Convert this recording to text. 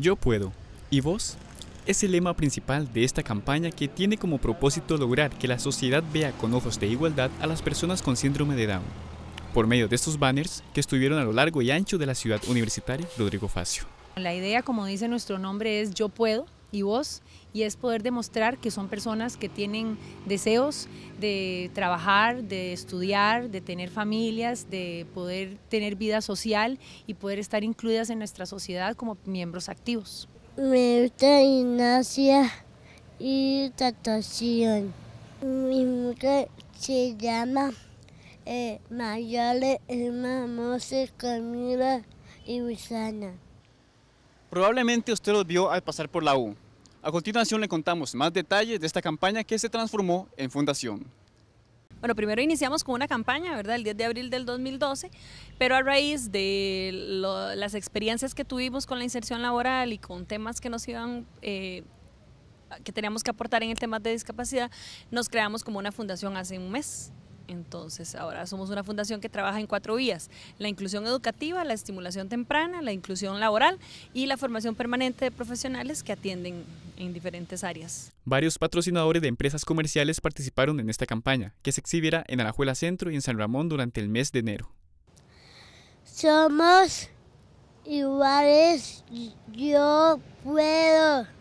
Yo puedo. ¿Y vos? Es el lema principal de esta campaña que tiene como propósito lograr que la sociedad vea con ojos de igualdad a las personas con síndrome de Down, por medio de estos banners que estuvieron a lo largo y ancho de la ciudad universitaria Rodrigo Facio. La idea, como dice nuestro nombre, es Yo puedo, y y es poder demostrar que son personas que tienen deseos de trabajar, de estudiar, de tener familias, de poder tener vida social y poder estar incluidas en nuestra sociedad como miembros activos. Me gusta gimnasia y tatuación. Mi mujer se llama eh, Mayale Emma Camila y Probablemente usted los vio al pasar por la U. A continuación le contamos más detalles de esta campaña que se transformó en fundación. Bueno, primero iniciamos con una campaña, ¿verdad? El 10 de abril del 2012, pero a raíz de las experiencias que tuvimos con la inserción laboral y con temas que nos iban... Eh, que teníamos que aportar en el tema de discapacidad, nos creamos como una fundación hace un mes. Entonces, ahora somos una fundación que trabaja en cuatro vías, la inclusión educativa, la estimulación temprana, la inclusión laboral y la formación permanente de profesionales que atienden en diferentes áreas. Varios patrocinadores de empresas comerciales participaron en esta campaña, que se exhibirá en Alajuela Centro y en San Ramón durante el mes de enero. Somos iguales, yo puedo.